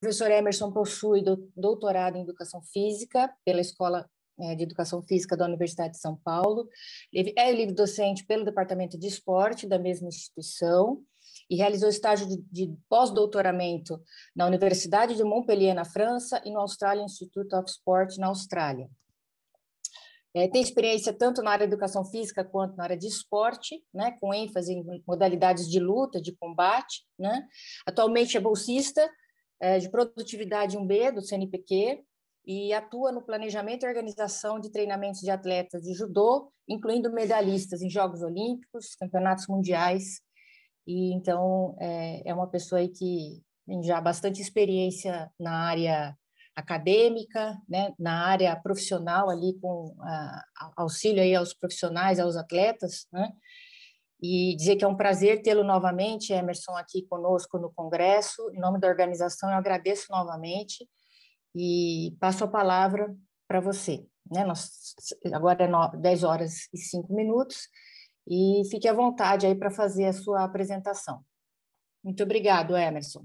professor Emerson possui doutorado em Educação Física pela Escola eh, de Educação Física da Universidade de São Paulo. Ele é livre docente pelo Departamento de Esporte da mesma instituição e realizou estágio de, de pós-doutoramento na Universidade de Montpellier, na França, e no Australian Institute of Sport, na Austrália. É, tem experiência tanto na área de educação física quanto na área de esporte, né, com ênfase em modalidades de luta, de combate. Né? Atualmente é bolsista é, de Produtividade 1B, do CNPq, e atua no planejamento e organização de treinamentos de atletas de judô, incluindo medalhistas em Jogos Olímpicos, campeonatos mundiais. E então é, é uma pessoa aí que tem já bastante experiência na área acadêmica, né, na área profissional ali com a, auxílio aí aos profissionais, aos atletas, né, e dizer que é um prazer tê-lo novamente, Emerson, aqui conosco no Congresso. Em nome da organização, eu agradeço novamente e passo a palavra para você. Né? Nós, agora é 10 horas e 5 minutos e fique à vontade aí para fazer a sua apresentação. Muito obrigado, Emerson.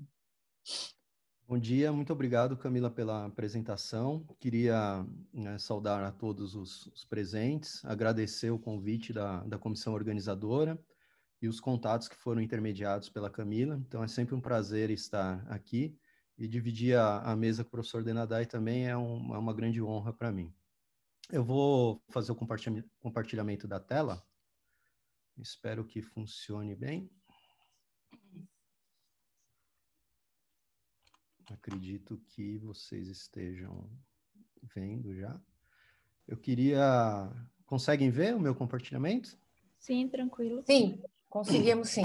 Bom dia, muito obrigado, Camila, pela apresentação. Queria né, saudar a todos os, os, presentes, agradecer o convite da, da comissão organizadora e os contatos que foram intermediados pela Camila. Então, é sempre um prazer estar aqui e dividir a, a mesa com o professor Denadai também é, um, é uma grande honra para mim. Eu vou fazer o compartilhamento da tela. Espero que funcione bem. acredito que vocês estejam vendo já. Eu queria. Conseguem ver o meu compartilhamento? Sim, tranquilo. Sim, conseguimos sim.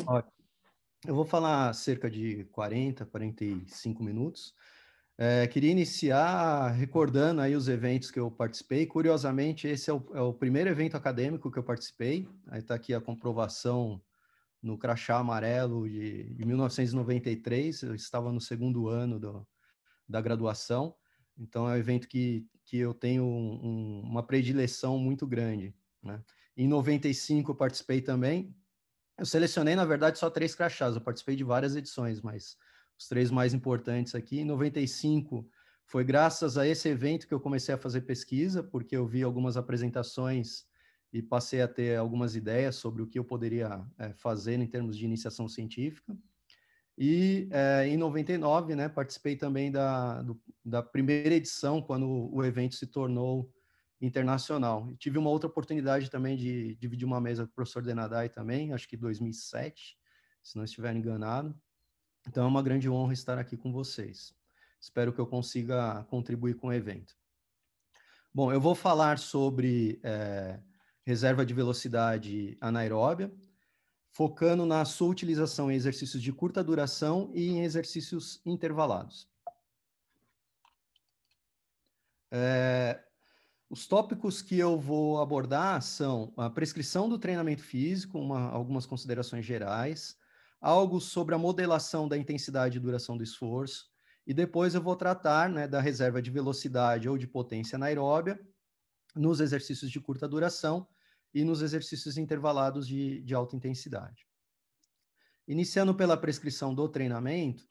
Eu vou falar cerca de 40, 45 minutos. É, queria iniciar recordando aí os eventos que eu participei. Curiosamente, esse é o, é o primeiro evento acadêmico que eu participei. Aí está aqui a comprovação no crachá amarelo de, de 1993, eu estava no segundo ano do, da graduação, então é um evento que, que eu tenho um, uma predileção muito grande. Né? Em 95 eu participei também, eu selecionei, na verdade, só três crachás, eu participei de várias edições, mas os três mais importantes aqui. Em 95 foi graças a esse evento que eu comecei a fazer pesquisa, porque eu vi algumas apresentações e passei a ter algumas ideias sobre o que eu poderia é, fazer em termos de iniciação científica. E é, em 99, né, participei também da, do, da primeira edição, quando o evento se tornou internacional. E tive uma outra oportunidade também de dividir uma mesa com o professor Denadai também, acho que 2007, se não estiver enganado. Então é uma grande honra estar aqui com vocês. Espero que eu consiga contribuir com o evento. Bom, eu vou falar sobre é, reserva de velocidade anaeróbia, focando na sua utilização em exercícios de curta duração e em exercícios intervalados. É, os tópicos que eu vou abordar são a prescrição do treinamento físico, uma, algumas considerações gerais, algo sobre a modelação da intensidade e duração do esforço, e depois eu vou tratar né, da reserva de velocidade ou de potência anaeróbia nos exercícios de curta duração e nos exercícios intervalados de, de alta intensidade. Iniciando pela prescrição do treinamento,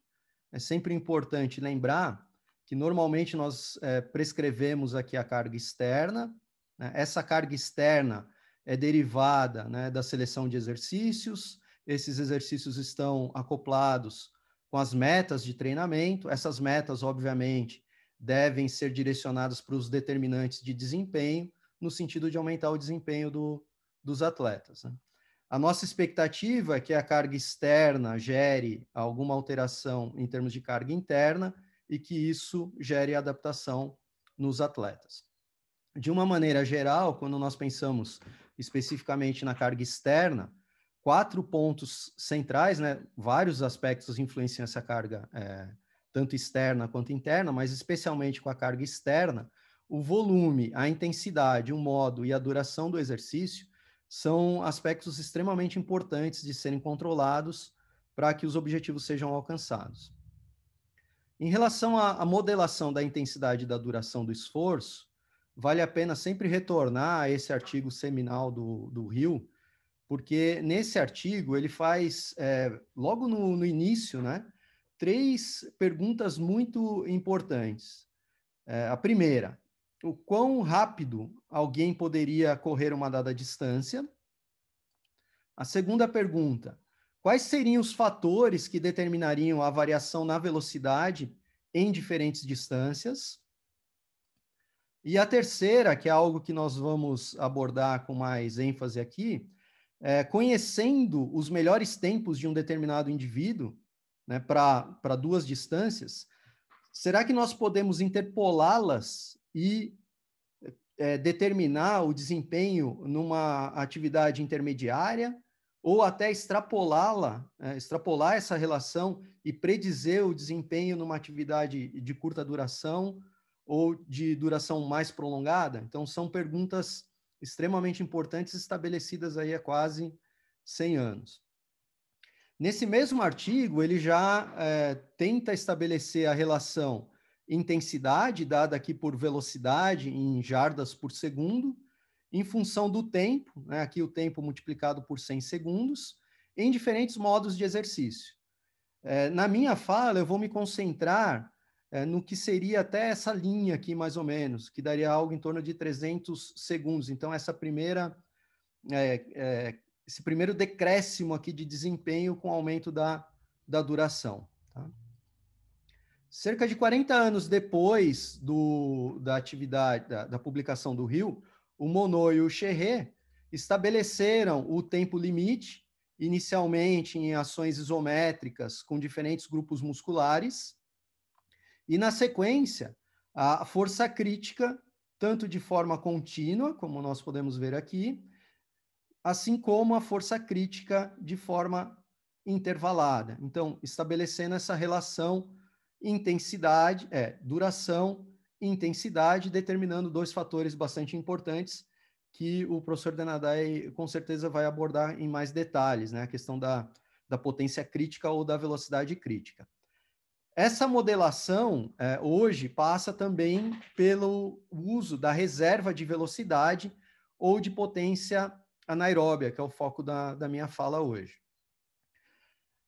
é sempre importante lembrar que normalmente nós é, prescrevemos aqui a carga externa. Né? Essa carga externa é derivada né, da seleção de exercícios, esses exercícios estão acoplados com as metas de treinamento. Essas metas, obviamente, devem ser direcionadas para os determinantes de desempenho, no sentido de aumentar o desempenho do, dos atletas. Né? A nossa expectativa é que a carga externa gere alguma alteração em termos de carga interna e que isso gere adaptação nos atletas. De uma maneira geral, quando nós pensamos especificamente na carga externa, quatro pontos centrais, né, vários aspectos influenciam essa carga, é, tanto externa quanto interna, mas especialmente com a carga externa, o volume, a intensidade, o modo e a duração do exercício são aspectos extremamente importantes de serem controlados para que os objetivos sejam alcançados. Em relação à, modelação da intensidade e da duração do esforço, vale a pena sempre retornar a esse artigo seminal do, do Rio, porque nesse artigo ele faz, é, logo no, no início, né, três perguntas muito importantes. É, a primeira, o quão rápido alguém poderia correr uma dada distância. A segunda pergunta: quais seriam os fatores que determinariam a variação na velocidade em diferentes distâncias? E a terceira, que é algo que nós vamos abordar com mais ênfase aqui, é conhecendo os melhores tempos de um determinado indivíduo né, para duas distâncias, será que nós podemos interpolá-las e é, determinar o desempenho numa atividade intermediária ou até extrapolá-la, é, extrapolar essa relação e predizer o desempenho numa atividade de curta duração ou de duração mais prolongada? Então, são perguntas extremamente importantes estabelecidas aí há quase 100 anos. Nesse mesmo artigo, ele já é, tenta estabelecer a relação intensidade, dada aqui por velocidade em jardas por segundo, em função do tempo, né, aqui o tempo multiplicado por 100 segundos, em diferentes modos de exercício. É, na minha fala, eu vou me concentrar é, no que seria até essa linha aqui, mais ou menos, que daria algo em torno de 300 segundos. Então, essa primeira, é, é, esse primeiro decréscimo aqui de desempenho com aumento da, da duração. Tá? cerca de 40 anos depois do, da atividade, da, da publicação do Rio, o Monod e o Cherré estabeleceram o tempo limite, inicialmente em ações isométricas com diferentes grupos musculares, e na sequência, a força crítica, tanto de forma contínua, como nós podemos ver aqui, assim como a força crítica de forma intervalada. Então, estabelecendo essa relação intensidade, é, duração, intensidade, determinando dois fatores bastante importantes que o professor Denadai com certeza vai abordar em mais detalhes, né? A questão da, da potência crítica ou da velocidade crítica. Essa modelação é, hoje passa também pelo uso da reserva de velocidade ou de potência anaeróbia, que é o foco da, da minha fala hoje.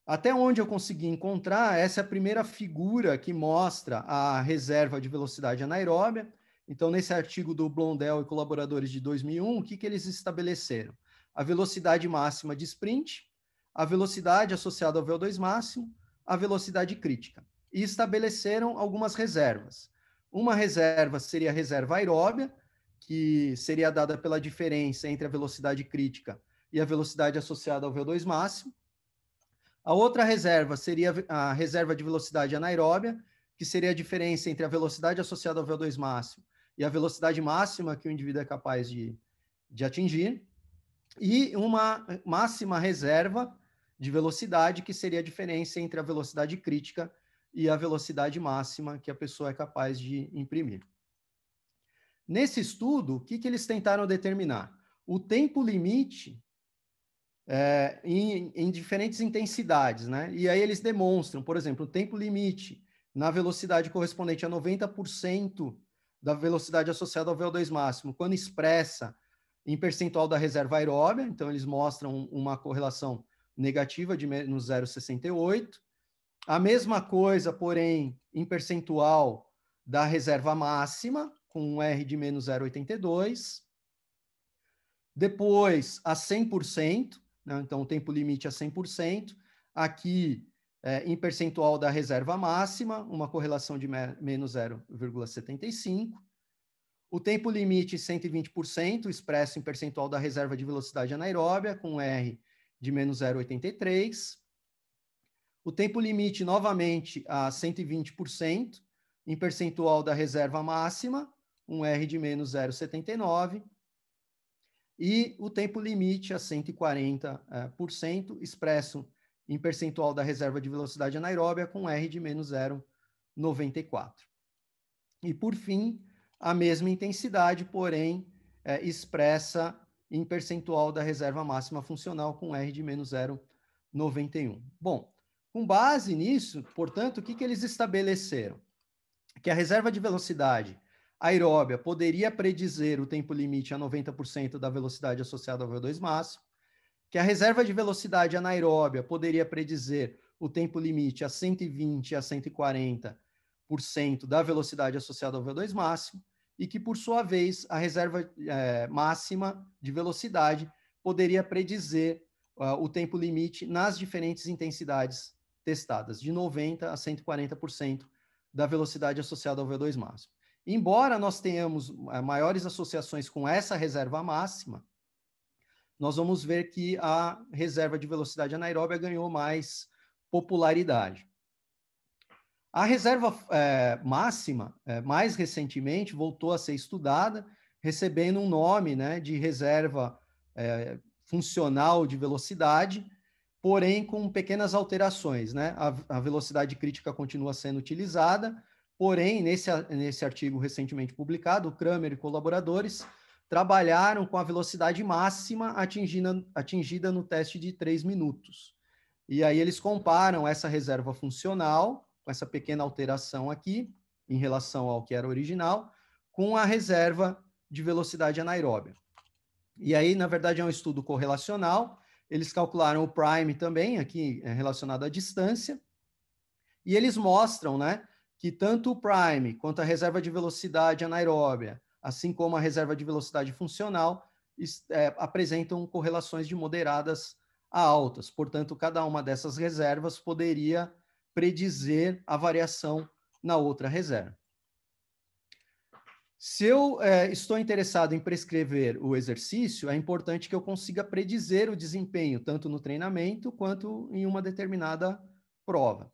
Até onde eu consegui encontrar, essa é a primeira figura que mostra a reserva de velocidade anaeróbia. Então, nesse artigo do Blondel e colaboradores de 2001, o que, que eles estabeleceram? A velocidade máxima de sprint, a velocidade associada ao VO2 máximo, a velocidade crítica. E estabeleceram algumas reservas. Uma reserva seria a reserva aeróbia, que seria dada pela diferença entre a velocidade crítica e a velocidade associada ao VO2 máximo. A outra reserva seria a reserva de velocidade anaeróbia, que seria a diferença entre a velocidade associada ao VO2 máximo e a velocidade máxima que o indivíduo é capaz de, de atingir. E uma máxima reserva de velocidade, que seria a diferença entre a velocidade crítica e a velocidade máxima que a pessoa é capaz de imprimir. Nesse estudo, o que, que eles tentaram determinar? O tempo limite é, em, em, diferentes intensidades, né? E aí eles demonstram, por exemplo, o tempo limite na velocidade correspondente a 90% da velocidade associada ao VO2 máximo, quando expressa em percentual da reserva aeróbia, então eles mostram uma correlação negativa de menos 0,68. A mesma coisa, porém, em percentual da reserva máxima, com um R de menos 0,82. Depois, a 100%, né? então o tempo limite é 100%. Aqui, é, em percentual da reserva máxima, uma correlação de menos 0,75. O tempo limite 120%, expresso em percentual da reserva de velocidade anaeróbia, com R de menos 0,83. O tempo limite, novamente, a 120%, em percentual da reserva máxima, um R de menos 0,79 e o tempo limite a 140%, eh, expresso em percentual da reserva de velocidade anaeróbia, com R de menos 0,94. E, por fim, a mesma intensidade, porém, eh, expressa em percentual da reserva máxima funcional, com R de menos 0,91. Bom, com base nisso, portanto, o que, que eles estabeleceram? Que a reserva de velocidade aeróbia poderia predizer o tempo limite a 90% da velocidade associada ao VO2 máximo, que a reserva de velocidade anaeróbia poderia predizer o tempo limite a 120 a 140% da velocidade associada ao VO2 máximo, e que, por sua vez, a reserva é, máxima de velocidade poderia predizer uh, o tempo limite nas diferentes intensidades testadas, de 90 a 140% da velocidade associada ao VO2 máximo. Embora nós tenhamos eh, maiores associações com essa reserva máxima, nós vamos ver que a reserva de velocidade anaeróbia ganhou mais popularidade. A reserva é, máxima, é, mais recentemente, voltou a ser estudada, recebendo um nome né, de reserva é, funcional de velocidade, porém com pequenas alterações. Né? A, a velocidade crítica continua sendo utilizada, Porém, nesse, nesse artigo recentemente publicado, Kramer e colaboradores trabalharam com a velocidade máxima atingida, atingida no teste de 3 minutos. E aí eles comparam essa reserva funcional, com essa pequena alteração aqui, em relação ao que era original, com a reserva de velocidade anaeróbica. E aí, na verdade, é um estudo correlacional. Eles calcularam o prime também, aqui é, relacionado à distância. E eles mostram, né, que tanto o prime quanto a reserva de velocidade anaeróbia, assim como a reserva de velocidade funcional, é, apresentam correlações de moderadas a altas. Portanto, cada uma dessas reservas poderia predizer a variação na outra reserva. Se eu é, estou interessado em prescrever o exercício, é importante que eu consiga predizer o desempenho, tanto no treinamento quanto em uma determinada prova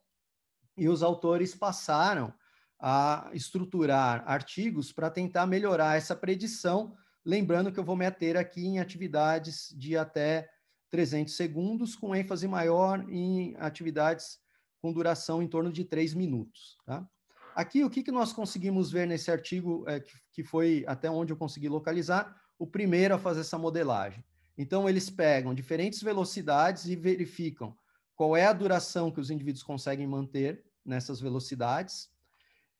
e os autores passaram a estruturar artigos para tentar melhorar essa predição, lembrando que eu vou me aqui em atividades de até 300 segundos, com ênfase maior em atividades com duração em torno de 3 minutos. Tá? Aqui, o que, que nós conseguimos ver nesse artigo, é, que, que foi até onde eu consegui localizar, o primeiro a fazer essa modelagem. Então, eles pegam diferentes velocidades e verificam qual é a duração que os indivíduos conseguem manter nessas velocidades.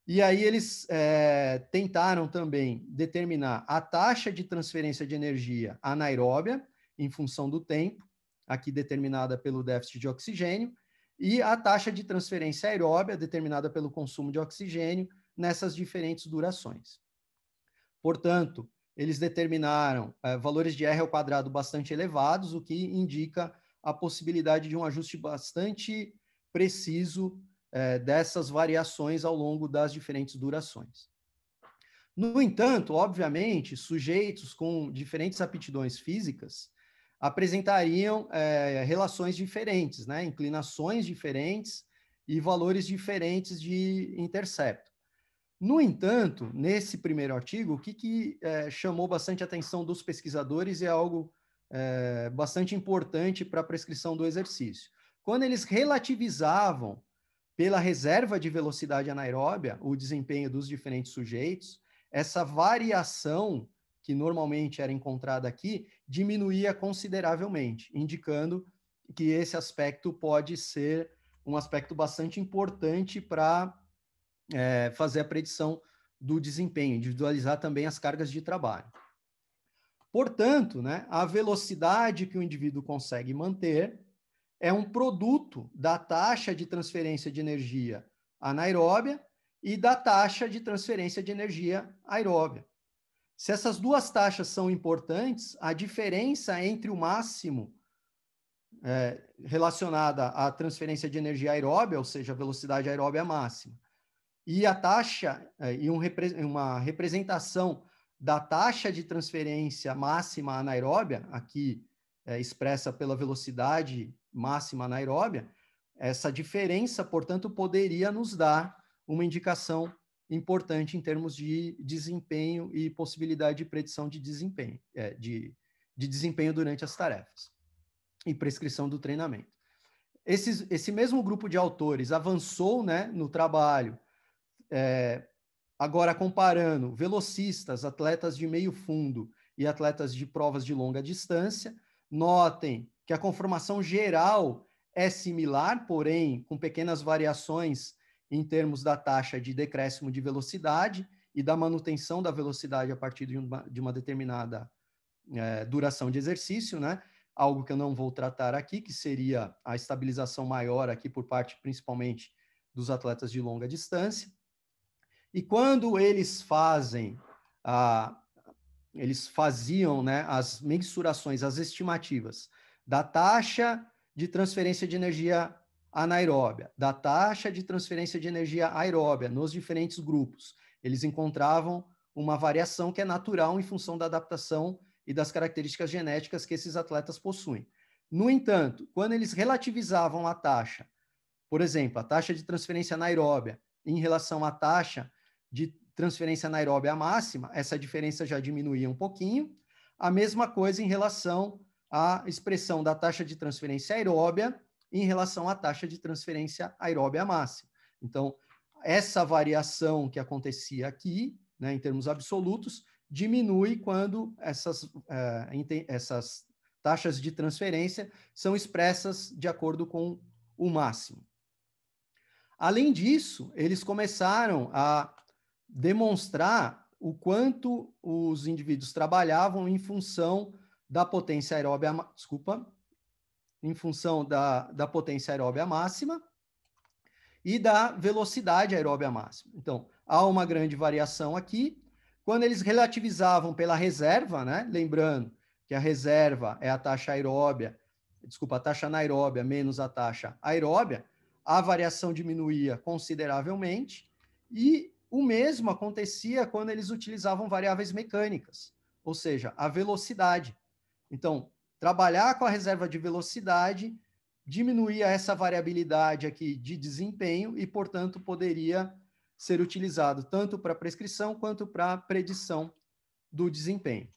E aí eles é, tentaram também determinar a taxa de transferência de energia anaeróbia em função do tempo, aqui determinada pelo déficit de oxigênio, e a taxa de transferência aeróbia determinada pelo consumo de oxigênio nessas diferentes durações. Portanto, eles determinaram é, valores de R ao quadrado bastante elevados, o que indica a possibilidade de um ajuste bastante preciso é, dessas variações ao longo das diferentes durações. No entanto, obviamente, sujeitos com diferentes aptidões físicas apresentariam é, relações diferentes, né? inclinações diferentes e valores diferentes de intercepto. No entanto, nesse primeiro artigo, o que, que é, chamou bastante atenção dos pesquisadores e é algo é, bastante importante para a prescrição do exercício. Quando eles relativizavam pela reserva de velocidade anaeróbia o desempenho dos diferentes sujeitos, essa variação que normalmente era encontrada aqui diminuía consideravelmente, indicando que esse aspecto pode ser um aspecto bastante importante para é, fazer a predição do desempenho, individualizar também as cargas de trabalho. Portanto, né, a velocidade que o indivíduo consegue manter é um produto da taxa de transferência de energia anaeróbia e da taxa de transferência de energia aeróbia. Se essas duas taxas são importantes, a diferença entre o máximo é, relacionada à transferência de energia aeróbia, ou seja, a velocidade aeróbia máxima, e a taxa é, e um repre uma representação da taxa de transferência máxima anaeróbia, aqui é, expressa pela velocidade máxima anaeróbia, essa diferença, portanto, poderia nos dar uma indicação importante em termos de desempenho e possibilidade de predição de desempenho, é, de, de desempenho durante as tarefas e prescrição do treinamento. Esse, esse mesmo grupo de autores avançou né, no trabalho é, Agora, comparando velocistas, atletas de meio fundo e atletas de provas de longa distância, notem que a conformação geral é similar, porém com pequenas variações em termos da taxa de decréscimo de velocidade e da manutenção da velocidade a partir de uma, de uma determinada é, duração de exercício, né? Algo que eu não vou tratar aqui, que seria a estabilização maior aqui por parte, principalmente, dos atletas de longa distância. E quando eles fazem, ah, eles faziam né, as mensurações, as estimativas da taxa de transferência de energia anaeróbia, da taxa de transferência de energia aeróbia nos diferentes grupos. Eles encontravam uma variação que é natural em função da adaptação e das características genéticas que esses atletas possuem. No entanto, quando eles relativizavam a taxa, por exemplo, a taxa de transferência anaeróbia em relação à taxa de transferência Nairobi à máxima, essa diferença já diminuía um pouquinho. A mesma coisa em relação à expressão da taxa de transferência aeróbia em relação à taxa de transferência aeróbia máxima. Então, essa variação que acontecia aqui, né, em termos absolutos, diminui quando essas, eh, essas taxas de transferência são expressas de acordo com o máximo. Além disso, eles começaram a demonstrar o quanto os indivíduos trabalhavam em função da potência aeróbia, desculpa, em função da, da potência aeróbia máxima e da velocidade aeróbia máxima. Então, há uma grande variação aqui. Quando eles relativizavam pela reserva, né? lembrando que a reserva é a taxa aeróbia, desculpa, a taxa anaeróbia menos a taxa aeróbia, a variação diminuía consideravelmente e o mesmo acontecia quando eles utilizavam variáveis mecânicas, ou seja, a velocidade. Então, trabalhar com a reserva de velocidade diminuía essa variabilidade aqui de desempenho e, portanto, poderia ser utilizado tanto para prescrição quanto para predição do desempenho.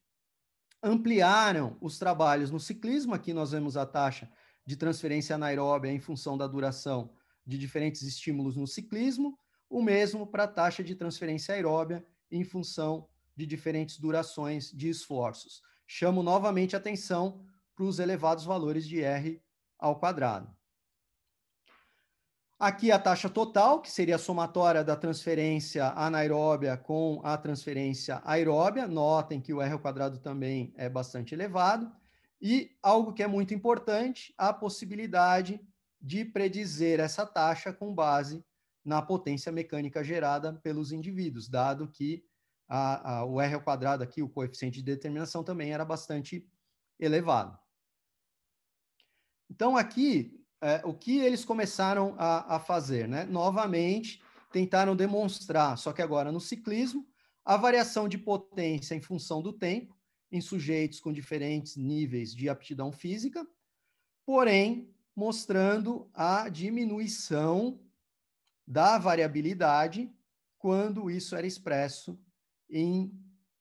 Ampliaram os trabalhos no ciclismo, aqui nós vemos a taxa de transferência anaeróbia em função da duração de diferentes estímulos no ciclismo, o mesmo para a taxa de transferência aeróbia em função de diferentes durações de esforços. Chamo novamente atenção para os elevados valores de R ao quadrado. Aqui a taxa total, que seria a somatória da transferência anaeróbia com a transferência aeróbia. Notem que o R ao quadrado também é bastante elevado. E algo que é muito importante, a possibilidade de predizer essa taxa com base na potência mecânica gerada pelos indivíduos, dado que a, a, o R ao quadrado aqui, o coeficiente de determinação, também era bastante elevado. Então, aqui, é, o que eles começaram a, a fazer? Né? Novamente, tentaram demonstrar, só que agora no ciclismo, a variação de potência em função do tempo em sujeitos com diferentes níveis de aptidão física, porém mostrando a diminuição da variabilidade quando isso era expresso em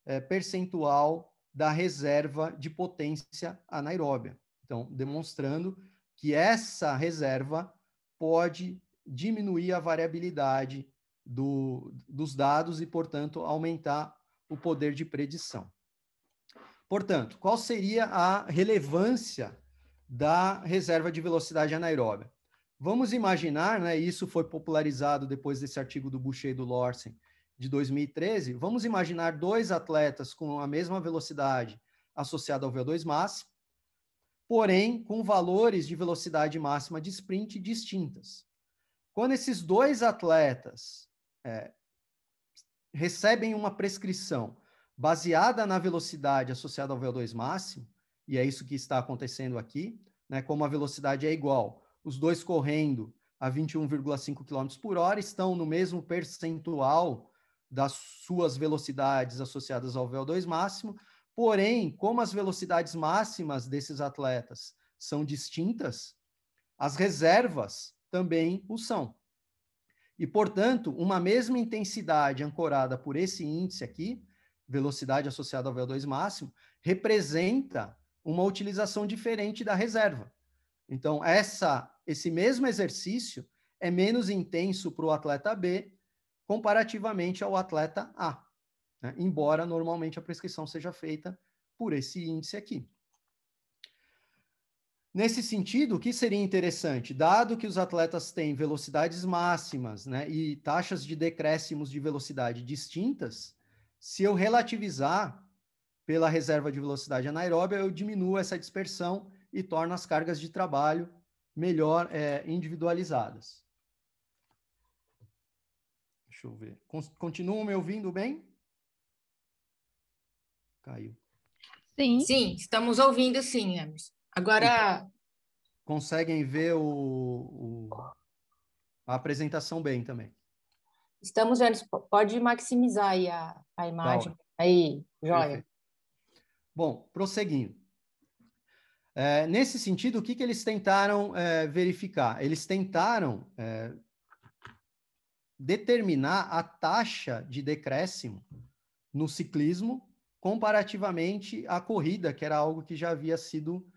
é, percentual da reserva de potência anaeróbia. Então, demonstrando que essa reserva pode diminuir a variabilidade do, dos dados e, portanto, aumentar o poder de predição. Portanto, qual seria a relevância da reserva de velocidade anaeróbia? Vamos imaginar, né, isso foi popularizado depois desse artigo do Boucher e do Lorsen de 2013, vamos imaginar dois atletas com a mesma velocidade associada ao VO2 máximo, porém com valores de velocidade máxima de sprint distintas. Quando esses dois atletas é, recebem uma prescrição baseada na velocidade associada ao VO2 máximo, e é isso que está acontecendo aqui, né, como a velocidade é igual os dois correndo a 21,5 km por hora estão no mesmo percentual das suas velocidades associadas ao VO2 máximo, porém, como as velocidades máximas desses atletas são distintas, as reservas também o são. E, portanto, uma mesma intensidade ancorada por esse índice aqui, velocidade associada ao VO2 máximo, representa uma utilização diferente da reserva. Então, essa esse mesmo exercício é menos intenso para o atleta B comparativamente ao atleta A, né? embora normalmente a prescrição seja feita por esse índice aqui. Nesse sentido, o que seria interessante, dado que os atletas têm velocidades máximas né, e taxas de decréscimos de velocidade distintas, se eu relativizar pela reserva de velocidade anaeróbia, eu diminuo essa dispersão e torno as cargas de trabalho melhor é, individualizadas. Deixa eu ver. Continuam me ouvindo bem? Caiu. Sim. Sim, estamos ouvindo sim, Emerson. Agora. Conseguem ver o, o, a apresentação bem também. Estamos, Anderson. Pode maximizar aí a, a imagem. Aí, joia. Perfeito. Bom, prosseguindo. É, nesse sentido, o que, que eles tentaram é, verificar? Eles tentaram é, determinar a taxa de decréscimo no ciclismo comparativamente à corrida, que era algo que já havia sido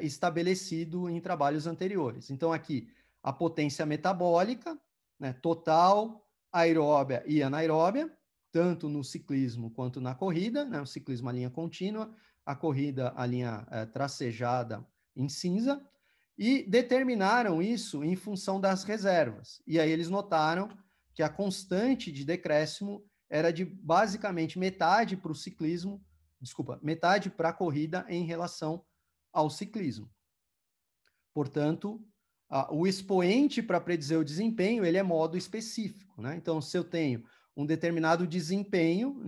estabelecido em trabalhos anteriores. Então, aqui, a potência metabólica, né, total, aeróbia e anaeróbia, tanto no ciclismo quanto na corrida, né, o ciclismo a linha contínua, a corrida, a linha é, tracejada em cinza, e determinaram isso em função das reservas. E aí eles notaram que a constante de decréscimo era de basicamente metade para o ciclismo, desculpa, metade para a corrida em relação ao ciclismo. Portanto, a, o expoente para predizer o desempenho ele é modo específico. Né? Então, se eu tenho um determinado desempenho,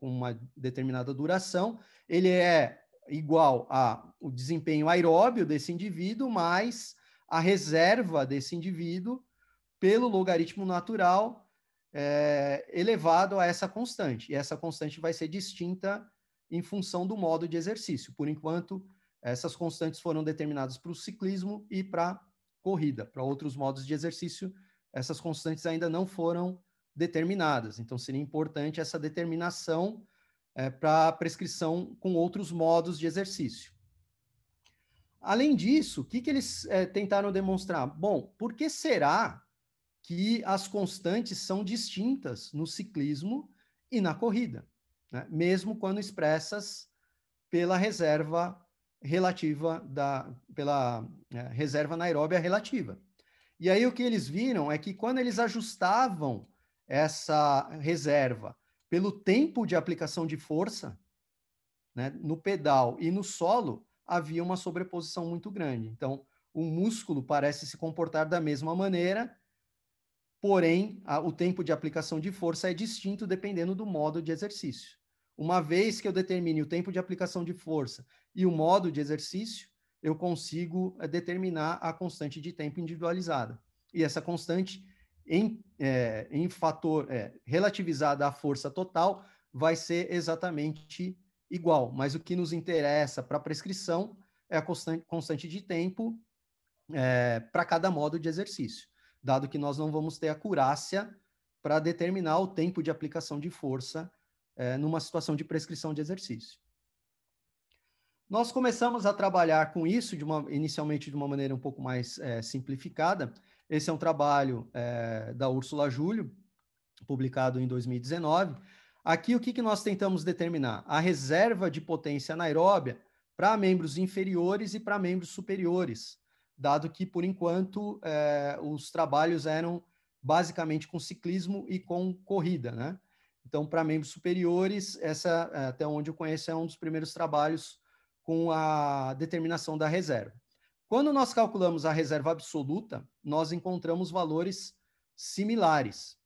com uma determinada duração, ele é igual a o desempenho aeróbio desse indivíduo mais a reserva desse indivíduo pelo logaritmo natural é, elevado a essa constante. E essa constante vai ser distinta em função do modo de exercício. Por enquanto, essas constantes foram determinadas para o ciclismo e para corrida. Para outros modos de exercício, essas constantes ainda não foram determinadas. Então, seria importante essa determinação é, para prescrição com outros modos de exercício. Além disso, o que, que eles é, tentaram demonstrar? Bom, por que será que as constantes são distintas no ciclismo e na corrida, né? mesmo quando expressas pela reserva relativa da pela é, reserva anaeróbia relativa. E aí o que eles viram é que quando eles ajustavam essa reserva pelo tempo de aplicação de força né, no pedal e no solo, havia uma sobreposição muito grande. Então, o músculo parece se comportar da mesma maneira, porém, a, o tempo de aplicação de força é distinto dependendo do modo de exercício. Uma vez que eu determine o tempo de aplicação de força e o modo de exercício, eu consigo eh, determinar a constante de tempo individualizada. E essa constante em, é, em fator é, relativizada à força total, vai ser exatamente igual. Mas o que nos interessa para a prescrição é a constante, constante de tempo é, para cada modo de exercício, dado que nós não vamos ter acurácia para determinar o tempo de aplicação de força é, numa situação de prescrição de exercício. Nós começamos a trabalhar com isso de uma, inicialmente de uma maneira um pouco mais é, simplificada esse é um trabalho é, da Úrsula Júlio, publicado em 2019. Aqui, o que, que nós tentamos determinar? A reserva de potência anaeróbia para membros inferiores e para membros superiores, dado que, por enquanto, eh, os trabalhos eram basicamente com ciclismo e com corrida, né? Então, para membros superiores, essa, eh, até onde eu conheço, é um dos primeiros trabalhos com a determinação da reserva. Quando nós calculamos a reserva absoluta, nós encontramos valores similares.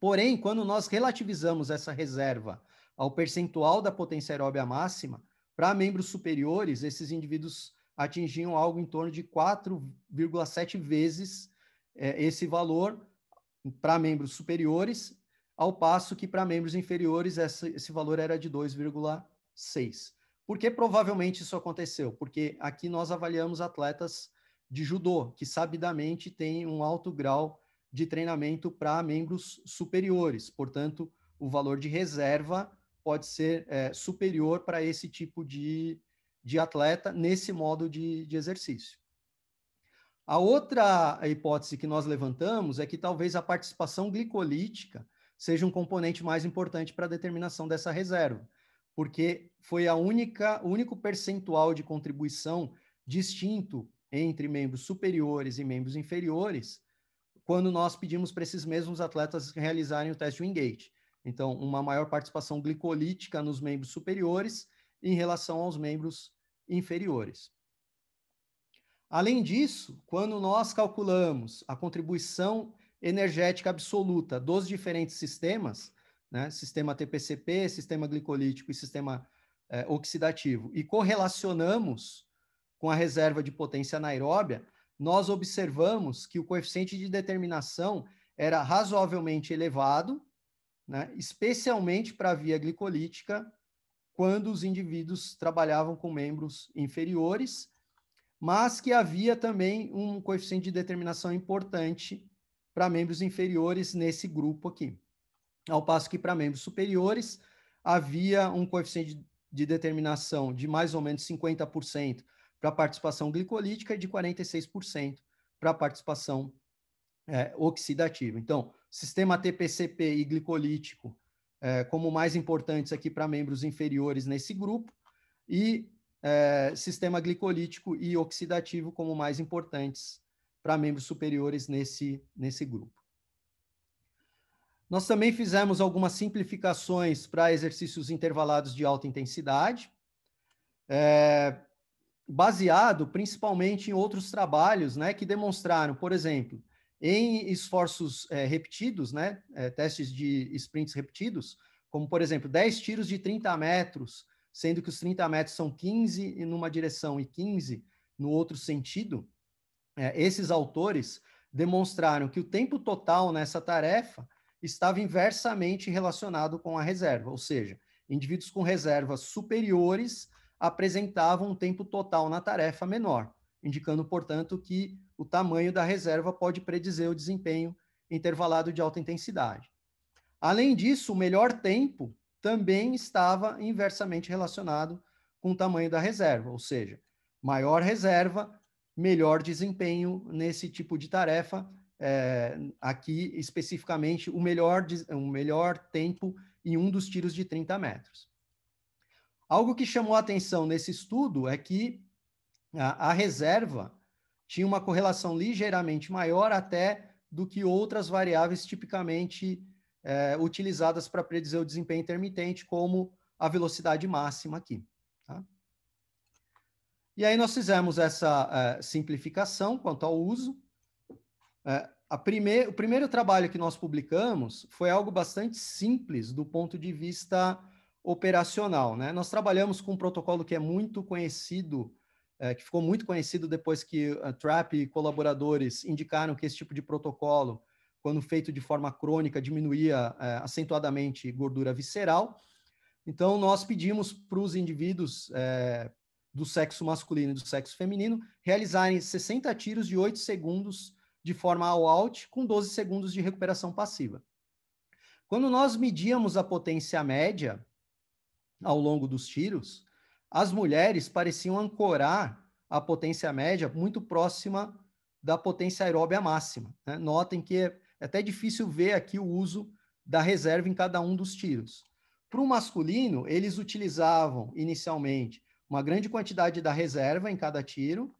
Porém, quando nós relativizamos essa reserva ao percentual da potência aeróbica máxima, para membros superiores, esses indivíduos atingiam algo em torno de 4,7 vezes é, esse valor para membros superiores, ao passo que para membros inferiores essa, esse valor era de 2,6. Por que provavelmente isso aconteceu? Porque aqui nós avaliamos atletas de judô, que sabidamente têm um alto grau de treinamento para membros superiores, portanto, o valor de reserva pode ser é, superior para esse tipo de, de atleta nesse modo de, de exercício. A outra hipótese que nós levantamos é que talvez a participação glicolítica seja um componente mais importante para a determinação dessa reserva porque foi a única, o único percentual de contribuição distinto entre membros superiores e membros inferiores quando nós pedimos para esses mesmos atletas realizarem o teste Wingate. Então, uma maior participação glicolítica nos membros superiores em relação aos membros inferiores. Além disso, quando nós calculamos a contribuição energética absoluta dos diferentes sistemas, né? sistema TPCP, sistema glicolítico e sistema é, oxidativo, e correlacionamos com a reserva de potência anaeróbia, nós observamos que o coeficiente de determinação era razoavelmente elevado, né? especialmente para a via glicolítica, quando os indivíduos trabalhavam com membros inferiores, mas que havia também um coeficiente de determinação importante para membros inferiores nesse grupo aqui ao passo que para membros superiores havia um coeficiente de determinação de mais ou menos 50% para a participação glicolítica e de 46% para a participação é, oxidativa. Então, sistema TPCP e glicolítico é, como mais importantes aqui para membros inferiores nesse grupo e é, sistema glicolítico e oxidativo como mais importantes para membros superiores nesse, nesse grupo. Nós também fizemos algumas simplificações para exercícios intervalados de alta intensidade, é, baseado principalmente em outros trabalhos né, que demonstraram, por exemplo, em esforços é, repetidos, né, é, testes de sprints repetidos, como, por exemplo, 10 tiros de 30 metros, sendo que os 30 metros são 15 em uma direção e 15 no outro sentido, é, esses autores demonstraram que o tempo total nessa tarefa estava inversamente relacionado com a reserva, ou seja, indivíduos com reservas superiores apresentavam um tempo total na tarefa menor, indicando, portanto, que o tamanho da reserva pode predizer o desempenho intervalado de alta intensidade. Além disso, o melhor tempo também estava inversamente relacionado com o tamanho da reserva, ou seja, maior reserva, melhor desempenho nesse tipo de tarefa, é, aqui especificamente o melhor, o melhor tempo em um dos tiros de 30 metros. Algo que chamou a atenção nesse estudo é que a, a reserva tinha uma correlação ligeiramente maior até do que outras variáveis tipicamente é, utilizadas para predizer o desempenho intermitente, como a velocidade máxima aqui. Tá? E aí nós fizemos essa é, simplificação quanto ao uso, é, a primeir, o primeiro trabalho que nós publicamos foi algo bastante simples do ponto de vista operacional. Né? Nós trabalhamos com um protocolo que é muito conhecido, é, que ficou muito conhecido depois que a eh, Trap e colaboradores indicaram que esse tipo de protocolo, quando feito de forma crônica, diminuía é, acentuadamente gordura visceral. Então, nós pedimos para os indivíduos é, do sexo masculino e do sexo feminino realizarem 60 tiros de 8 segundos de forma ao out, com 12 segundos de recuperação passiva. Quando nós medíamos a potência média ao longo dos tiros, as mulheres pareciam ancorar a potência média muito próxima da potência aeróbia máxima. Né? Notem que é, é até difícil ver aqui o uso da reserva em cada um dos tiros. Para o masculino, eles utilizavam inicialmente uma grande quantidade da reserva em cada tiro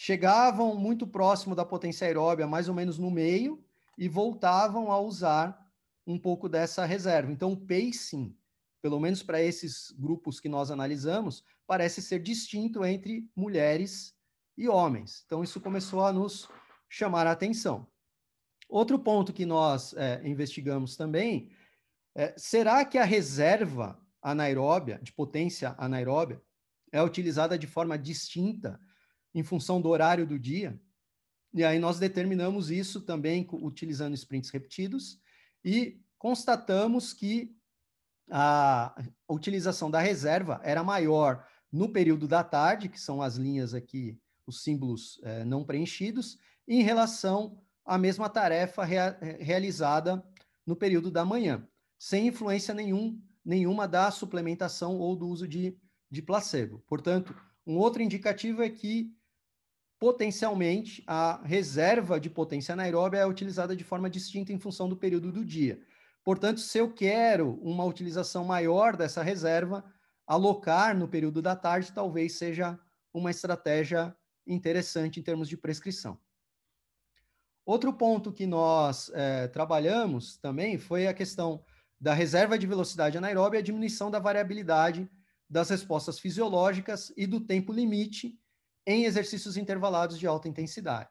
chegavam muito próximo da potência aeróbica, mais ou menos no meio, e voltavam a usar um pouco dessa reserva. Então, o pacing, pelo menos para esses grupos que nós analisamos, parece ser distinto entre mulheres e homens. Então, isso começou a nos chamar a atenção. Outro ponto que nós é, investigamos também é, será que a reserva anaeróbia, de potência anaeróbia, é utilizada de forma distinta em função do horário do dia. E aí nós determinamos isso também utilizando sprints repetidos e constatamos que a utilização da reserva era maior no período da tarde, que são as linhas aqui, os símbolos é, não preenchidos, em relação à mesma tarefa rea é, realizada no período da manhã, sem influência nenhum, nenhuma da suplementação ou do uso de, de placebo. Portanto, um outro indicativo é que Potencialmente, a reserva de potência anaeróbia é utilizada de forma distinta em função do período do dia. Portanto, se eu quero uma utilização maior dessa reserva, alocar no período da tarde talvez seja uma estratégia interessante em termos de prescrição. Outro ponto que nós é, trabalhamos também foi a questão da reserva de velocidade anaeróbia e a diminuição da variabilidade das respostas fisiológicas e do tempo limite em exercícios intervalados de alta intensidade.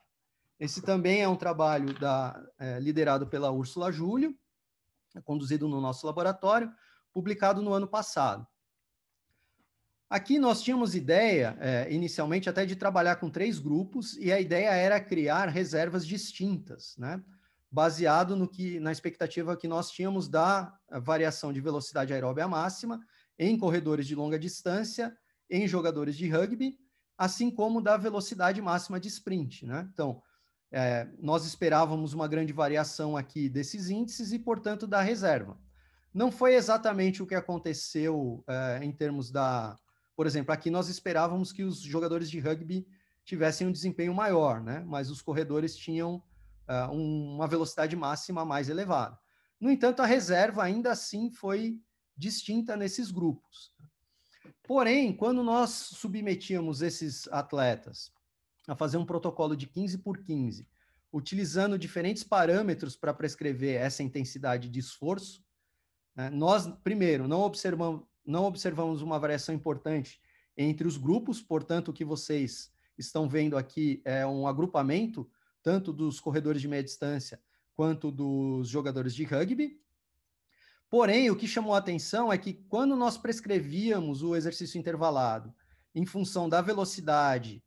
Esse também é um trabalho da, é, liderado pela Úrsula Júlio, conduzido no nosso laboratório, publicado no ano passado. Aqui nós tínhamos ideia, é, inicialmente, até de trabalhar com três grupos, e a ideia era criar reservas distintas, né? baseado no que, na expectativa que nós tínhamos da variação de velocidade aeróbica máxima em corredores de longa distância, em jogadores de rugby assim como da velocidade máxima de sprint. Né? Então, é, nós esperávamos uma grande variação aqui desses índices e, portanto, da reserva. Não foi exatamente o que aconteceu é, em termos da. Por exemplo, aqui nós esperávamos que os jogadores de rugby tivessem um desempenho maior, né? mas os corredores tinham uh, um, uma velocidade máxima mais elevada. No entanto, a reserva ainda assim foi distinta nesses grupos. Porém, quando nós submetíamos esses atletas a fazer um protocolo de 15 por 15, utilizando diferentes parâmetros para prescrever essa intensidade de esforço, né, nós, primeiro, não observamos, não observamos uma variação importante entre os grupos, portanto, o que vocês estão vendo aqui é um agrupamento tanto dos corredores de meia distância quanto dos jogadores de rugby, Porém, o que chamou a atenção é que quando nós prescrevíamos o exercício intervalado em função da velocidade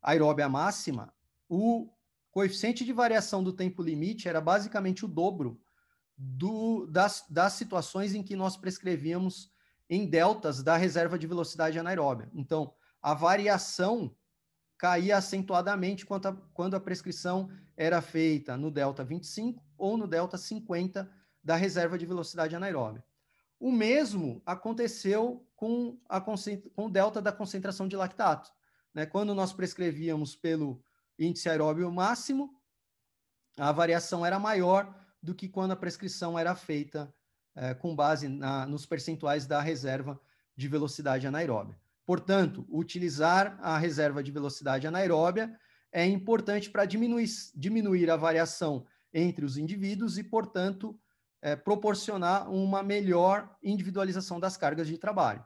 aeróbia máxima, o coeficiente de variação do tempo limite era basicamente o dobro do, das, das situações em que nós prescrevíamos em deltas da reserva de velocidade anaeróbia. Então, a variação caía acentuadamente quando a, quando a prescrição era feita no delta 25 ou no delta 50 da reserva de velocidade anaeróbia. O mesmo aconteceu com, a, com o delta da concentração de lactato. Né? Quando nós prescrevíamos pelo índice aeróbio máximo, a variação era maior do que quando a prescrição era feita eh, com base na, nos percentuais da reserva de velocidade anaeróbia. Portanto, utilizar a reserva de velocidade anaeróbia é importante para diminuir, diminuir a variação entre os indivíduos e, portanto, é, proporcionar uma melhor individualização das cargas de trabalho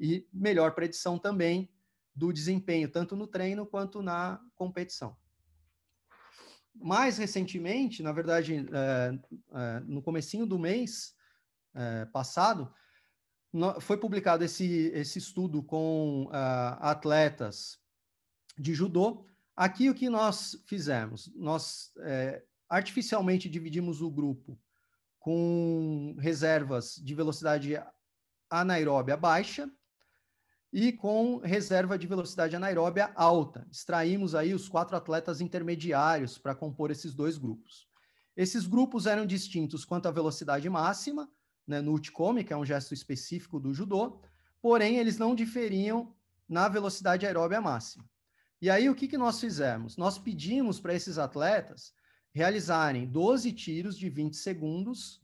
e melhor predição também do desempenho, tanto no treino quanto na competição. Mais recentemente, na verdade, é, é, no comecinho do mês é, passado, no, foi publicado esse, esse estudo com uh, atletas de judô. Aqui o que nós fizemos? Nós é, artificialmente dividimos o grupo com reservas de velocidade anaeróbia baixa e com reserva de velocidade anaeróbia alta. Extraímos aí os quatro atletas intermediários para compor esses dois grupos. Esses grupos eram distintos quanto à velocidade máxima, né, no utkome, que é um gesto específico do judô, porém eles não diferiam na velocidade aeróbia máxima. E aí o que, que nós fizemos? Nós pedimos para esses atletas realizarem 12 tiros de 20 segundos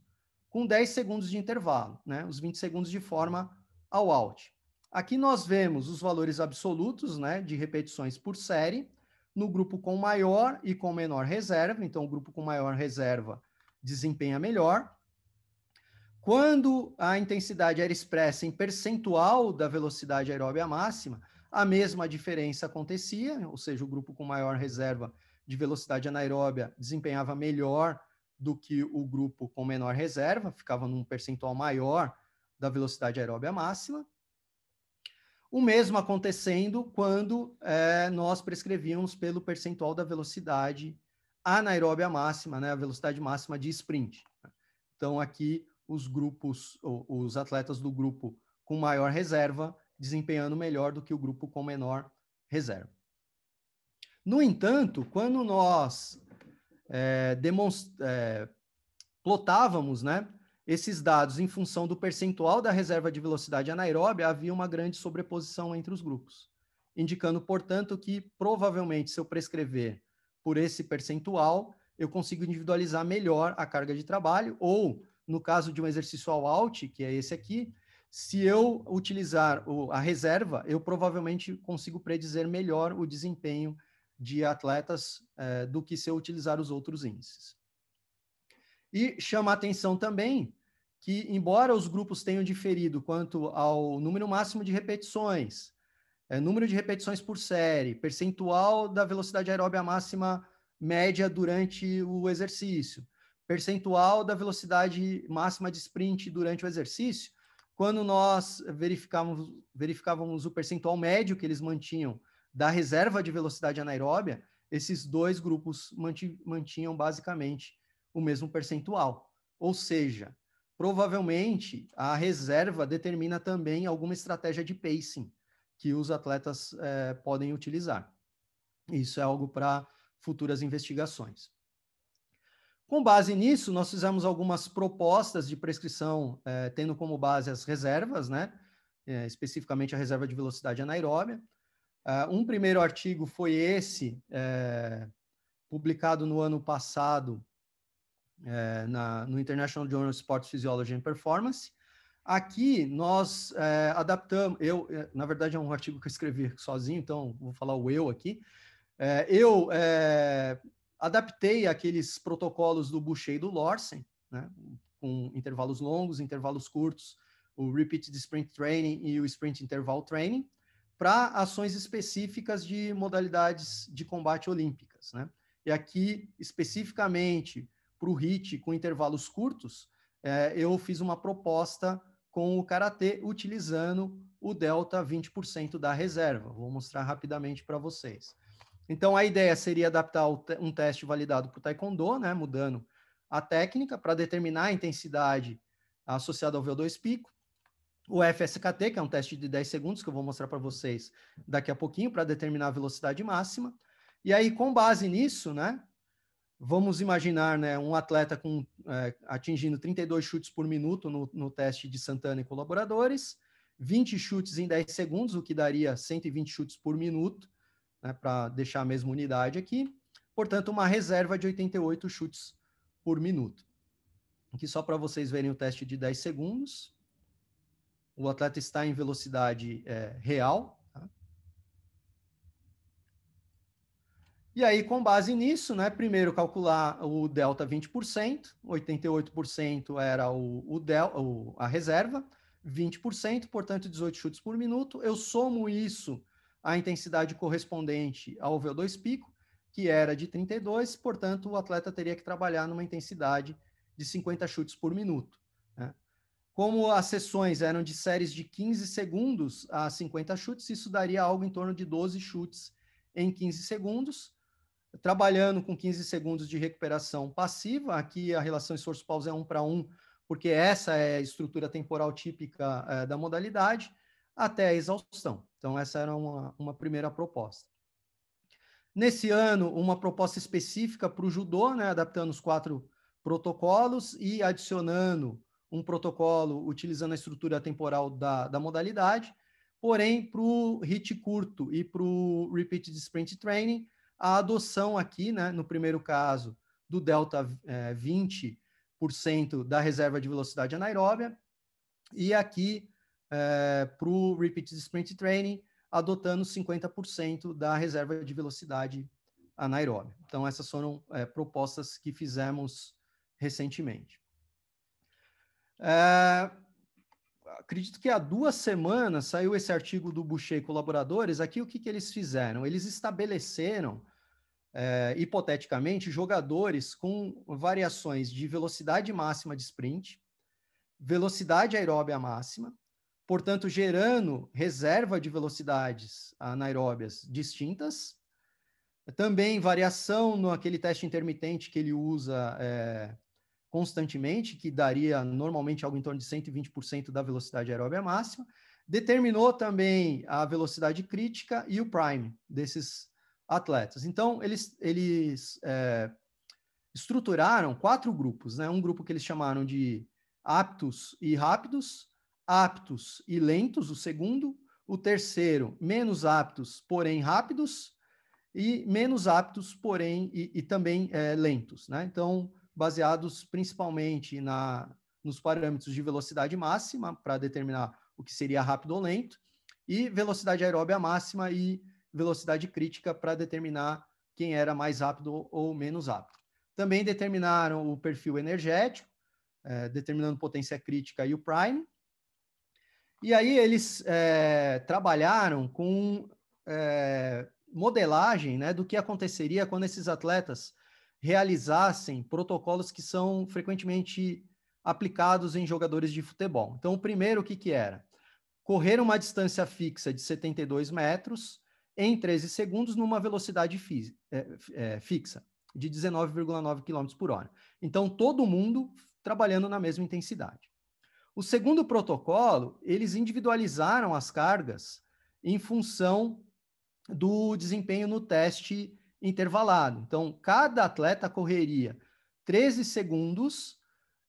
com 10 segundos de intervalo, né? Os 20 segundos de forma ao out. Aqui nós vemos os valores absolutos, né, de repetições por série, no grupo com maior e com menor reserva, então o grupo com maior reserva desempenha melhor. Quando a intensidade era expressa em percentual da velocidade aeróbica máxima, a mesma diferença acontecia, ou seja, o grupo com maior reserva de velocidade anaeróbia desempenhava melhor do que o grupo com menor reserva, ficava num percentual maior da velocidade aeróbia máxima. O mesmo acontecendo quando é, nós prescrevíamos pelo percentual da velocidade anaeróbia máxima, né, a velocidade máxima de sprint. Então, aqui, os grupos, os atletas do grupo com maior reserva desempenhando melhor do que o grupo com menor reserva. No entanto, quando nós é, é, plotávamos né, esses dados em função do percentual da reserva de velocidade anaeróbia, havia uma grande sobreposição entre os grupos, indicando, portanto, que provavelmente, se eu prescrever por esse percentual, eu consigo individualizar melhor a carga de trabalho, ou, no caso de um exercício all out, que é esse aqui, se eu utilizar o, a reserva, eu provavelmente consigo predizer melhor o desempenho de atletas é, do que se eu utilizar os outros índices. E chama atenção também que, embora os grupos tenham diferido quanto ao número máximo de repetições, é, número de repetições por série, percentual da velocidade aeróbica máxima média durante o exercício, percentual da velocidade máxima de sprint durante o exercício, quando nós verificávamos, verificávamos o percentual médio que eles mantinham da reserva de velocidade anaeróbia, esses dois grupos mantinham basicamente o mesmo percentual. Ou seja, provavelmente a reserva determina também alguma estratégia de pacing que os atletas é, podem utilizar. Isso é algo para futuras investigações. Com base nisso, nós fizemos algumas propostas de prescrição, eh, tendo como base as reservas, né? Eh, especificamente a reserva de velocidade anaeróbia, Uh, um primeiro artigo foi esse, é, publicado no ano passado é, na, no International Journal of Sports Physiology and Performance. Aqui nós é, adaptamos, eu, na verdade é um artigo que eu escrevi sozinho, então vou falar o eu aqui. eu adaptei aqueles protocolos do Boucher e do Lorsen, né, com intervalos longos, intervalos curtos, o Repeat Sprint Training e o Sprint Interval Training, para ações específicas de modalidades de combate olímpicas. Né? E aqui, especificamente para o HIT com intervalos curtos, é, eu fiz uma proposta com o Karatê utilizando o delta 20% da reserva. Vou mostrar rapidamente para vocês. Então, a ideia seria adaptar um teste validado para o Taekwondo, né, mudando a técnica para determinar a intensidade associada ao VO2 pico, o FSKT, que é um teste de 10 segundos que eu vou mostrar para vocês daqui a pouquinho para determinar a velocidade máxima. E aí, com base nisso, né, vamos imaginar né, um atleta com, é, atingindo 32 chutes por minuto no, no teste de Santana e colaboradores, 20 chutes em 10 segundos, o que daria 120 chutes por minuto, né, para deixar a mesma unidade aqui. Portanto, uma reserva de 88 chutes por minuto. Aqui só para vocês verem o teste de 10 segundos o atleta está em velocidade é, real. Tá? E aí, com base nisso, né, primeiro calcular o delta 20%, 88% era o, o, del, o, a reserva, 20%, portanto 18 chutes por minuto. Eu somo isso à intensidade correspondente ao VO2 pico, que era de 32, portanto o atleta teria que trabalhar numa intensidade de 50 chutes por minuto. Como as sessões eram de séries de 15 segundos a 50 chutes, isso daria algo em torno de 12 chutes em 15 segundos. Trabalhando com 15 segundos de recuperação passiva, aqui a relação esforço-pausa é 1 para 1, porque essa é a estrutura temporal típica é, da modalidade, até a exaustão. Então, essa era uma, uma primeira proposta. Nesse ano, uma proposta específica para o judô, né, adaptando os quatro protocolos e adicionando um protocolo utilizando a estrutura temporal da, da modalidade, porém, para o HIT curto e para o Repeated Sprint Training, a adoção aqui, né, no primeiro caso, do delta é, 20% da reserva de velocidade anaeróbia, e aqui é, para o Repeated Sprint Training, adotando 50% da reserva de velocidade anaeróbia. Então, essas foram é, propostas que fizemos recentemente. É, acredito que há duas semanas saiu esse artigo do Boucher e colaboradores. Aqui o que, que eles fizeram? Eles estabeleceram, é, hipoteticamente, jogadores com variações de velocidade máxima de sprint, velocidade aeróbia máxima, portanto, gerando reserva de velocidades anaeróbias distintas. Também variação no aquele teste intermitente que ele usa é, constantemente, que daria normalmente algo em torno de 120% da velocidade aeróbia máxima. Determinou também a velocidade crítica e o prime desses atletas. Então, eles, eles é, estruturaram quatro grupos, né? Um grupo que eles chamaram de aptos e rápidos, aptos e lentos, o segundo, o terceiro, menos aptos, porém rápidos, e menos aptos, porém, e, e também é, lentos, né? Então, baseados principalmente na, nos parâmetros de velocidade máxima, para determinar o que seria rápido ou lento, e velocidade aeróbica máxima e velocidade crítica para determinar quem era mais rápido ou menos rápido. Também determinaram o perfil energético, é, determinando potência crítica e o prime. E aí eles é, trabalharam com é, modelagem né, do que aconteceria quando esses atletas realizassem protocolos que são frequentemente aplicados em jogadores de futebol. Então, o primeiro, o que, que era? Correr uma distância fixa de 72 metros em 13 segundos numa velocidade fi é, é, fixa de 19,9 km por hora. Então, todo mundo trabalhando na mesma intensidade. O segundo protocolo, eles individualizaram as cargas em função do desempenho no teste intervalado. Então, cada atleta correria 13 segundos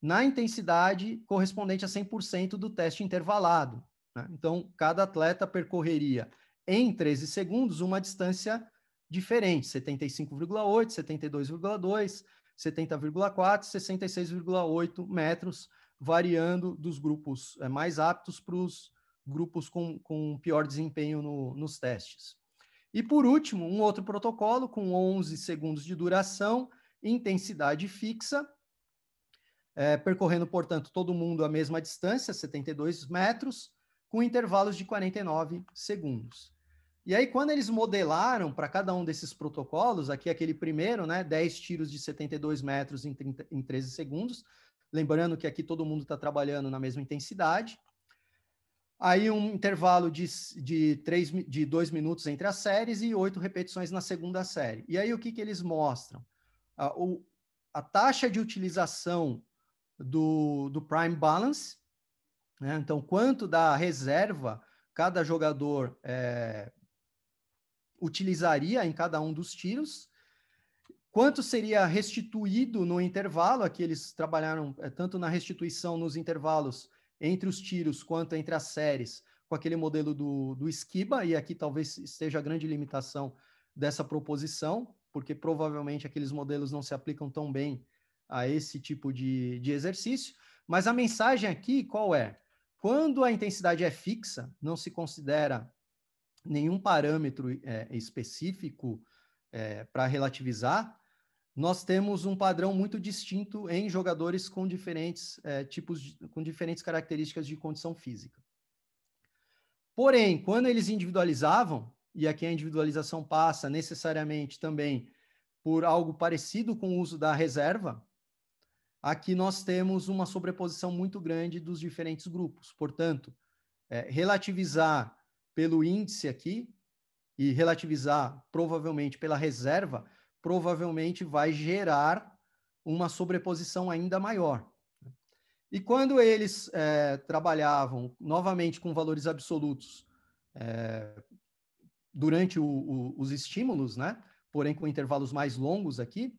na intensidade correspondente a 100% do teste intervalado. Né? Então, cada atleta percorreria em 13 segundos uma distância diferente: 75,8, 72,2, 70,4, 66,8 metros, variando dos grupos é, mais aptos para os grupos com, com pior desempenho no, nos testes. E por último, um outro protocolo com 11 segundos de duração, intensidade fixa, é, percorrendo, portanto, todo mundo a mesma distância, 72 metros, com intervalos de 49 segundos. E aí, quando eles modelaram para cada um desses protocolos, aqui é aquele primeiro, né, 10 tiros de 72 metros em, 30, em 13 segundos, lembrando que aqui todo mundo está trabalhando na mesma intensidade, Aí um intervalo de, de, três, de dois minutos entre as séries e oito repetições na segunda série. E aí o que, que eles mostram? A, ah, o, a taxa de utilização do, do Prime Balance, né? então quanto da reserva cada jogador é, utilizaria em cada um dos tiros, quanto seria restituído no intervalo, aqui eles trabalharam é, tanto na restituição nos intervalos entre os tiros quanto entre as séries, com aquele modelo do, do esquiba, e aqui talvez esteja a grande limitação dessa proposição, porque provavelmente aqueles modelos não se aplicam tão bem a esse tipo de, de exercício. Mas a mensagem aqui qual é? Quando a intensidade é fixa, não se considera nenhum parâmetro é, específico é, para relativizar, nós temos um padrão muito distinto em jogadores com diferentes é, tipos, de, com diferentes características de condição física. Porém, quando eles individualizavam, e aqui a individualização passa necessariamente também por algo parecido com o uso da reserva, aqui nós temos uma sobreposição muito grande dos diferentes grupos. Portanto, é, relativizar pelo índice aqui e relativizar provavelmente pela reserva provavelmente vai gerar uma sobreposição ainda maior. E quando eles é, trabalhavam novamente com valores absolutos é, durante o, o, os estímulos, né? porém com intervalos mais longos aqui,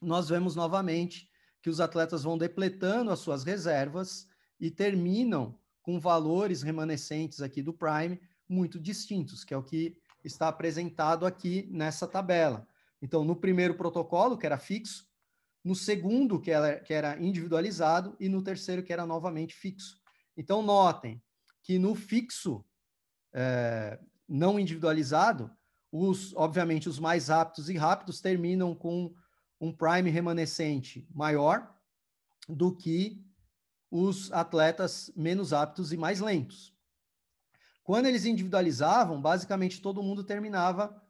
nós vemos novamente que os atletas vão depletando as suas reservas e terminam com valores remanescentes aqui do prime muito distintos, que é o que está apresentado aqui nessa tabela. Então, no primeiro protocolo, que era fixo, no segundo, que era, que era individualizado, e no terceiro, que era novamente fixo. Então, notem que no fixo é, não individualizado, os, obviamente, os mais aptos e rápidos terminam com um prime remanescente maior do que os atletas menos aptos e mais lentos. Quando eles individualizavam, basicamente todo mundo terminava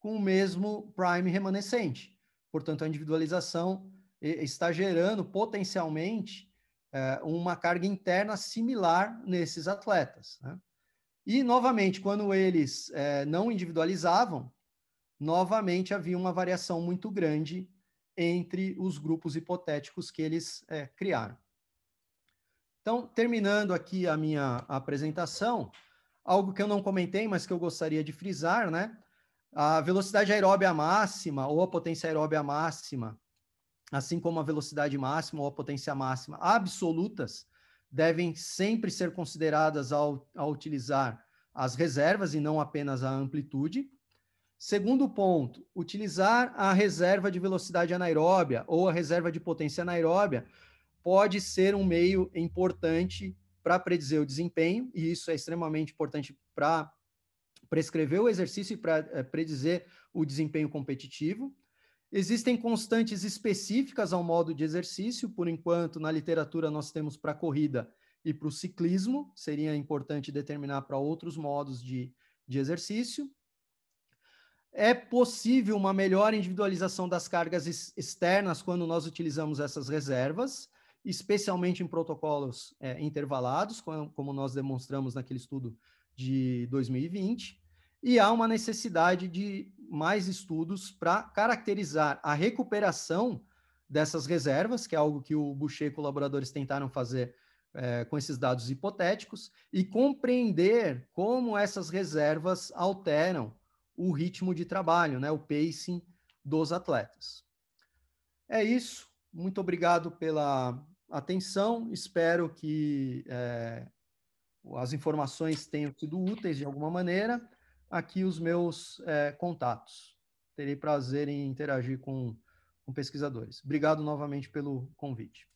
com o mesmo prime remanescente. Portanto, a individualização está gerando potencialmente eh, uma carga interna similar nesses atletas. Né? E, novamente, quando eles eh, não individualizavam, novamente havia uma variação muito grande entre os grupos hipotéticos que eles eh, criaram. Então, terminando aqui a minha apresentação, algo que eu não comentei, mas que eu gostaria de frisar, né? A velocidade aeróbia máxima ou a potência aeróbia máxima, assim como a velocidade máxima ou a potência máxima absolutas, devem sempre ser consideradas ao, ao utilizar as reservas e não apenas a amplitude. Segundo ponto, utilizar a reserva de velocidade anaeróbia ou a reserva de potência anaeróbia pode ser um meio importante para predizer o desempenho, e isso é extremamente importante para prescrever o exercício e para eh, predizer o desempenho competitivo. Existem constantes específicas ao modo de exercício, por enquanto, na literatura nós temos para a corrida e para o ciclismo, seria importante determinar para outros modos de, de exercício. É possível uma melhor individualização das cargas externas quando nós utilizamos essas reservas, especialmente em protocolos é, intervalados, como nós demonstramos naquele estudo de 2020 e há uma necessidade de mais estudos para caracterizar a recuperação dessas reservas, que é algo que o Boucher e colaboradores tentaram fazer é, com esses dados hipotéticos, e compreender como essas reservas alteram o ritmo de trabalho, né, o pacing dos atletas. É isso. Muito obrigado pela atenção. Espero que é, as informações tenham sido úteis de alguma maneira aqui os meus é, contatos. Terei prazer em interagir com, com pesquisadores. Obrigado novamente pelo convite.